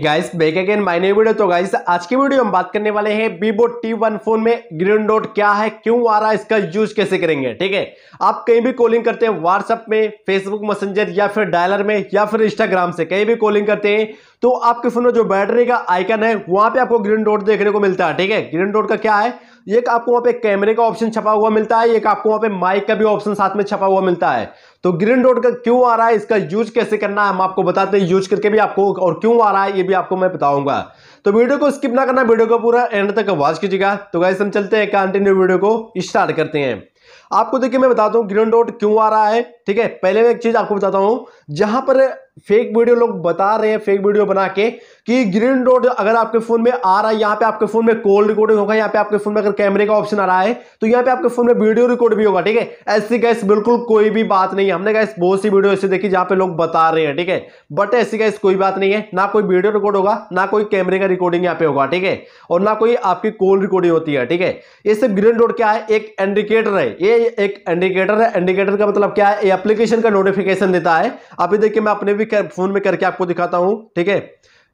guys back again माइने video तो guys आज की वीडियो हम बात करने वाले हैं वीवो T1 फोन में ग्रीन डॉट क्या है क्यों आ रहा है इसका यूज कैसे करेंगे ठीक है आप कहीं भी कॉलिंग करते हैं व्हाट्सएप में फेसबुक मैसेंजर या फिर डायलर में या फिर इंस्टाग्राम से कहीं भी कॉलिंग करते हैं तो आपके फोन में जो बैटरी का आइकन है वहां पे आपको ग्रीन डॉट देखने को मिलता है ठीक है ग्रीन डॉट का क्या है एक आपको वहां पे कैमरे का ऑप्शन छपा हुआ मिलता है एक आपको वहां पे माइक का भी ऑप्शन साथ में छपा हुआ मिलता है तो ग्रीन डॉट का क्यों आ रहा है इसका यूज कैसे करना है हम आपको बताते हैं यूज करके भी आपको और क्यों आ रहा है ये भी आपको मैं बताऊंगा तो वीडियो को स्किप ना करना वीडियो को पूरा एंड तक वॉच कीजिएगा तो गाइस हम चलते हैं कंटिन्यू वीडियो को स्टार्ट करते हैं आपको देखिए मैं बताता हूँ ग्रीन डॉट क्यों आ रहा है ठीक है पहले मैं एक चीज़ आपको बताता हूं जहां पर फेक वीडियो लोग बता रहे हैं फेक वीडियो बना के कि ग्रीन डॉट अगर आपके फ़ोन में आ रहा है यहाँ पे आपके फ़ोन में कॉल रिकॉर्डिंग होगा यहां पे आपके फ़ोन में अगर कैमरे का ऑप्शन आ रहा है तो यहाँ पे आपके फ़ोन में वीडियो रिकॉर्ड भी होगा ठीक है ऐसी गैस बिल्कुल कोई भी बात नहीं है हमने गैस बहुत सी वीडियो ऐसी देखी जहाँ पे लोग बता रहे हैं ठीक है बट ऐसी गैस कोई बात नहीं है ना कोई वीडियो रिकॉर्ड होगा ना कोई कैमरे का रिकॉर्डिंग यहाँ पे होगा ठीक है और ना कोई आपकी कॉल रिकॉर्डिंग होती है ठीक है ये सिर्फ ग्रीन डॉट क्या है एक इंडिकेटर है ये एक इंडिकेटर है इंडिकेटर का मतलब क्या है ये एप्लीकेशन का नोटिफिकेशन देता है अभी देखिए मैं अपने भी कर, फोन में करके आपको दिखाता हूँ ठीक है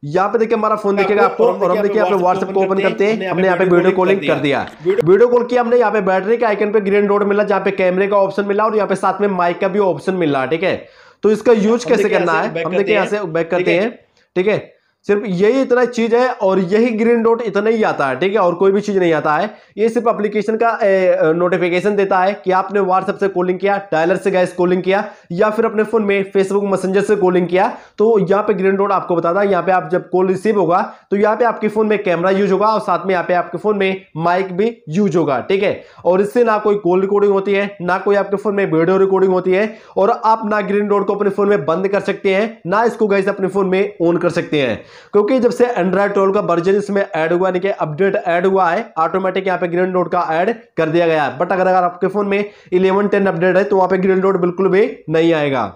यहाँ पे देखिए हमारा फोन हाँ, दिखेगा आपको और हम देखिए व्हाट्सएप को ओपन करते हैं हमने यहाँ पे वीडियो कॉलिंग कर दिया वीडियो कॉल किया हमने यहाँ पे बैटरी के आइकन पे ग्रीन डॉट मिला जहाँ पे कैमरे का ऑप्शन मिला और यहाँ पे साथ में माइक का भी ऑप्शन मिला ठीक है तो इसका यूज कैसे करना है हम देखिए यहाँ से बैक करते हैं ठीक है सिर्फ यही इतना चीज है और यही ग्रीन डॉट इतना ही आता है ठीक है और कोई भी चीज नहीं आता है ये सिर्फ एप्लीकेशन का नोटिफिकेशन देता है कि आपने व्हाट्सएप से कॉलिंग किया डायलर से गैस कॉलिंग किया या फिर अपने फोन में फेसबुक मैसेंजर से कॉलिंग किया तो यहाँ पे ग्रीन डॉट आपको बताता है यहाँ पे आप जब कॉल रिसीव होगा तो यहाँ पे आपके फोन में कैमरा यूज होगा और साथ में यहाँ पे आपके फोन में माइक भी यूज होगा ठीक है और इससे ना कोई कॉल रिकॉर्डिंग होती है ना कोई आपके फोन में वीडियो रिकॉर्डिंग होती है और आप ना ग्रीन डॉट को अपने फोन में बंद कर सकते हैं ना इसको गैस अपने फोन में ऑन कर सकते हैं क्योंकि जब से एंड्रॉयड ट्वेल्व का वर्जन इसमें ऐड हुआ यानी कि अपडेट ऐड हुआ है ऑटोमेटिक यहाँ पे ग्रीन रोड का ऐड कर दिया गया है बट अगर अगर आपके फोन में इलेवन टेन अपडेट है तो वहां पे ग्रीन रोड बिल्कुल भी नहीं आएगा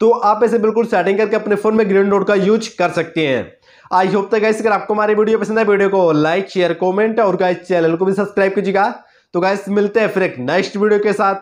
तो आप ऐसे बिल्कुल सेटिंग करके अपने फोन में ग्रीन रोड का यूज कर सकते हैं आई होप तक गाइस अगर आपको हमारी वीडियो पसंद है वीडियो को लाइक शेयर कमेंट और गाइस चैनल को भी सब्सक्राइब कीजिएगा तो गाइस मिलते हैं फिर एक नेक्स्ट वीडियो के साथ